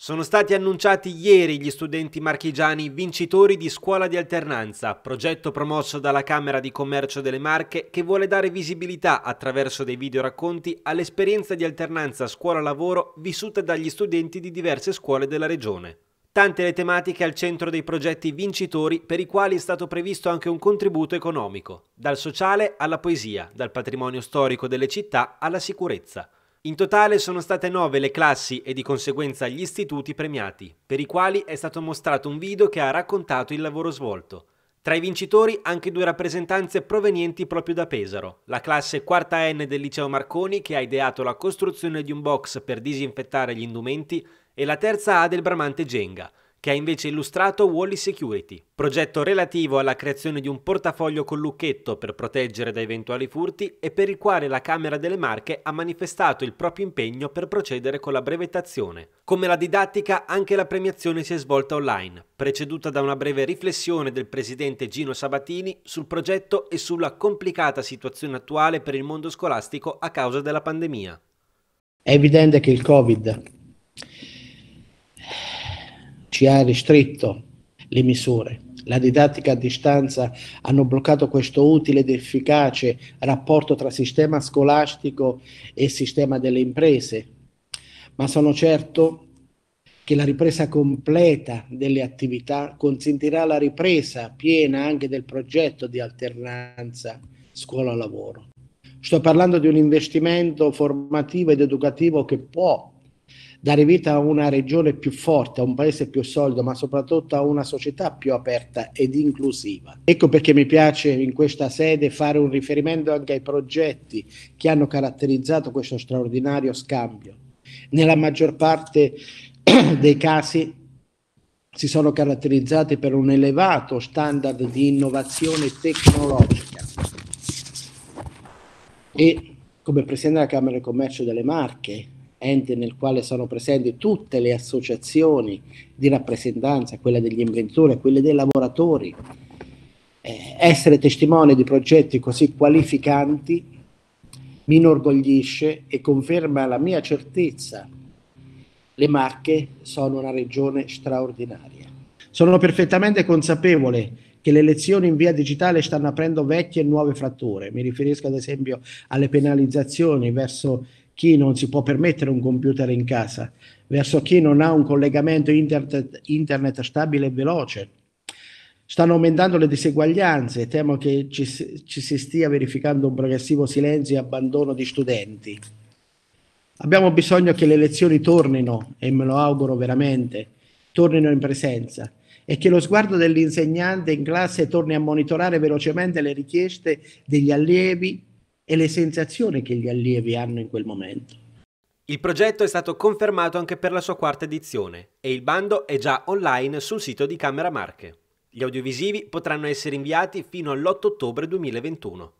Sono stati annunciati ieri gli studenti marchigiani vincitori di Scuola di Alternanza, progetto promosso dalla Camera di Commercio delle Marche che vuole dare visibilità attraverso dei video racconti all'esperienza di alternanza scuola-lavoro vissuta dagli studenti di diverse scuole della regione. Tante le tematiche al centro dei progetti vincitori per i quali è stato previsto anche un contributo economico, dal sociale alla poesia, dal patrimonio storico delle città alla sicurezza. In totale sono state 9 le classi e di conseguenza gli istituti premiati, per i quali è stato mostrato un video che ha raccontato il lavoro svolto. Tra i vincitori anche due rappresentanze provenienti proprio da Pesaro, la classe quarta N del liceo Marconi che ha ideato la costruzione di un box per disinfettare gli indumenti e la terza A del Bramante Genga, che ha invece illustrato Wally Security, progetto relativo alla creazione di un portafoglio con lucchetto per proteggere da eventuali furti e per il quale la Camera delle Marche ha manifestato il proprio impegno per procedere con la brevettazione. Come la didattica, anche la premiazione si è svolta online, preceduta da una breve riflessione del presidente Gino Sabatini sul progetto e sulla complicata situazione attuale per il mondo scolastico a causa della pandemia. È evidente che il Covid ci ha ristretto le misure. La didattica a distanza hanno bloccato questo utile ed efficace rapporto tra sistema scolastico e sistema delle imprese, ma sono certo che la ripresa completa delle attività consentirà la ripresa piena anche del progetto di alternanza scuola-lavoro. Sto parlando di un investimento formativo ed educativo che può dare vita a una regione più forte, a un paese più solido, ma soprattutto a una società più aperta ed inclusiva. Ecco perché mi piace in questa sede fare un riferimento anche ai progetti che hanno caratterizzato questo straordinario scambio. Nella maggior parte dei casi si sono caratterizzati per un elevato standard di innovazione tecnologica. E come Presidente della Camera di Commercio delle Marche, ente nel quale sono presenti tutte le associazioni di rappresentanza, quella degli inventori, quelle dei lavoratori. Eh, essere testimone di progetti così qualificanti mi inorgoglisce e conferma la mia certezza. Le Marche sono una regione straordinaria. Sono perfettamente consapevole che le lezioni in via digitale stanno aprendo vecchie e nuove fratture. Mi riferisco ad esempio alle penalizzazioni verso chi non si può permettere un computer in casa, verso chi non ha un collegamento internet, internet stabile e veloce. Stanno aumentando le diseguaglianze e temo che ci, ci si stia verificando un progressivo silenzio e abbandono di studenti. Abbiamo bisogno che le lezioni tornino, e me lo auguro veramente, tornino in presenza e che lo sguardo dell'insegnante in classe torni a monitorare velocemente le richieste degli allievi e le sensazioni che gli allievi hanno in quel momento. Il progetto è stato confermato anche per la sua quarta edizione e il bando è già online sul sito di Camera Marche. Gli audiovisivi potranno essere inviati fino all'8 ottobre 2021.